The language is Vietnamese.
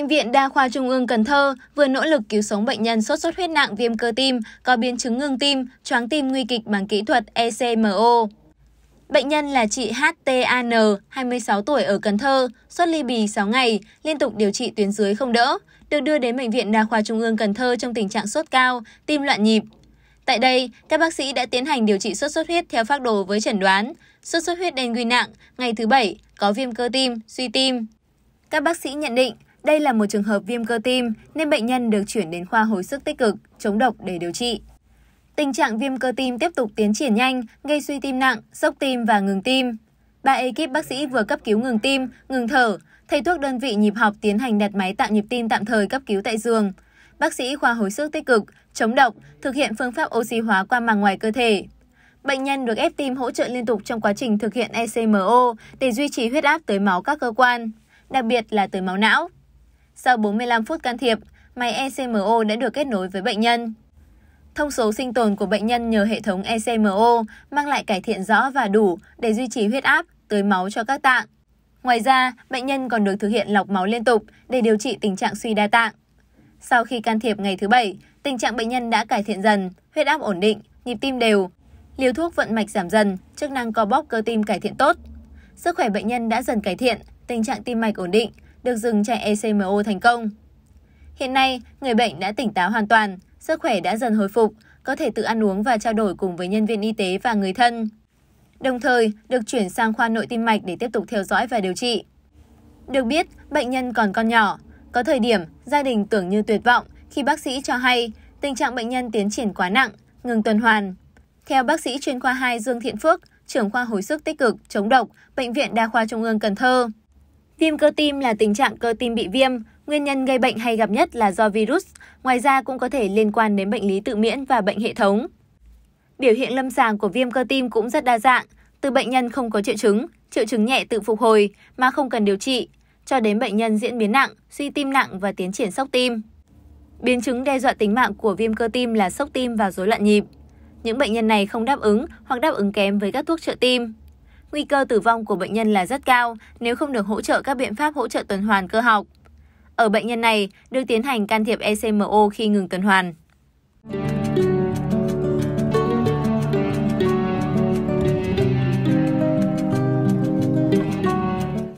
Bệnh viện Đa khoa Trung ương Cần Thơ vừa nỗ lực cứu sống bệnh nhân sốt xuất huyết nặng viêm cơ tim có biến chứng ngừng tim, choáng tim nguy kịch bằng kỹ thuật ECMO. Bệnh nhân là chị HTAN, 26 tuổi ở Cần Thơ, xuất ly bì 6 ngày, liên tục điều trị tuyến dưới không đỡ, được đưa đến Bệnh viện Đa khoa Trung ương Cần Thơ trong tình trạng sốt cao, tim loạn nhịp. Tại đây, các bác sĩ đã tiến hành điều trị sốt xuất huyết theo phác đồ với chẩn đoán sốt xuất huyết đen nguy nặng, ngày thứ 7, có viêm cơ tim, suy tim. Các bác sĩ nhận định đây là một trường hợp viêm cơ tim nên bệnh nhân được chuyển đến khoa hồi sức tích cực, chống độc để điều trị. Tình trạng viêm cơ tim tiếp tục tiến triển nhanh, gây suy tim nặng, sốc tim và ngừng tim. Ba ekip bác sĩ vừa cấp cứu ngừng tim, ngừng thở, thầy thuốc đơn vị nhịp học tiến hành đặt máy tạo nhịp tim tạm thời cấp cứu tại giường. Bác sĩ khoa hồi sức tích cực, chống độc, thực hiện phương pháp oxy hóa qua màng ngoài cơ thể. Bệnh nhân được ép tim hỗ trợ liên tục trong quá trình thực hiện ECMO để duy trì huyết áp tới máu các cơ quan, đặc biệt là tới máu não. Sau 45 phút can thiệp, máy ECMO đã được kết nối với bệnh nhân. Thông số sinh tồn của bệnh nhân nhờ hệ thống ECMO mang lại cải thiện rõ và đủ để duy trì huyết áp, tưới máu cho các tạng. Ngoài ra, bệnh nhân còn được thực hiện lọc máu liên tục để điều trị tình trạng suy đa tạng. Sau khi can thiệp ngày thứ bảy, tình trạng bệnh nhân đã cải thiện dần, huyết áp ổn định, nhịp tim đều. Liều thuốc vận mạch giảm dần, chức năng co bóp cơ tim cải thiện tốt. Sức khỏe bệnh nhân đã dần cải thiện, tình trạng tim mạch ổn định, được dừng chạy ECMO thành công. Hiện nay, người bệnh đã tỉnh táo hoàn toàn, sức khỏe đã dần hồi phục, có thể tự ăn uống và trao đổi cùng với nhân viên y tế và người thân. Đồng thời, được chuyển sang khoa nội tim mạch để tiếp tục theo dõi và điều trị. Được biết, bệnh nhân còn con nhỏ. Có thời điểm, gia đình tưởng như tuyệt vọng khi bác sĩ cho hay tình trạng bệnh nhân tiến triển quá nặng, ngừng tuần hoàn. Theo bác sĩ chuyên khoa 2 Dương Thiện Phước, trưởng khoa hồi sức tích cực chống độc, Bệnh viện Đa khoa Trung ương Cần Thơ, Viêm cơ tim là tình trạng cơ tim bị viêm, nguyên nhân gây bệnh hay gặp nhất là do virus, ngoài ra cũng có thể liên quan đến bệnh lý tự miễn và bệnh hệ thống. Biểu hiện lâm sàng của viêm cơ tim cũng rất đa dạng, từ bệnh nhân không có triệu chứng, triệu chứng nhẹ tự phục hồi mà không cần điều trị, cho đến bệnh nhân diễn biến nặng, suy tim nặng và tiến triển sốc tim. Biến chứng đe dọa tính mạng của viêm cơ tim là sốc tim và rối loạn nhịp. Những bệnh nhân này không đáp ứng hoặc đáp ứng kém với các thuốc trợ tim nguy cơ tử vong của bệnh nhân là rất cao nếu không được hỗ trợ các biện pháp hỗ trợ tuần hoàn cơ học. Ở bệnh nhân này, được tiến hành can thiệp ECMO khi ngừng tuần hoàn.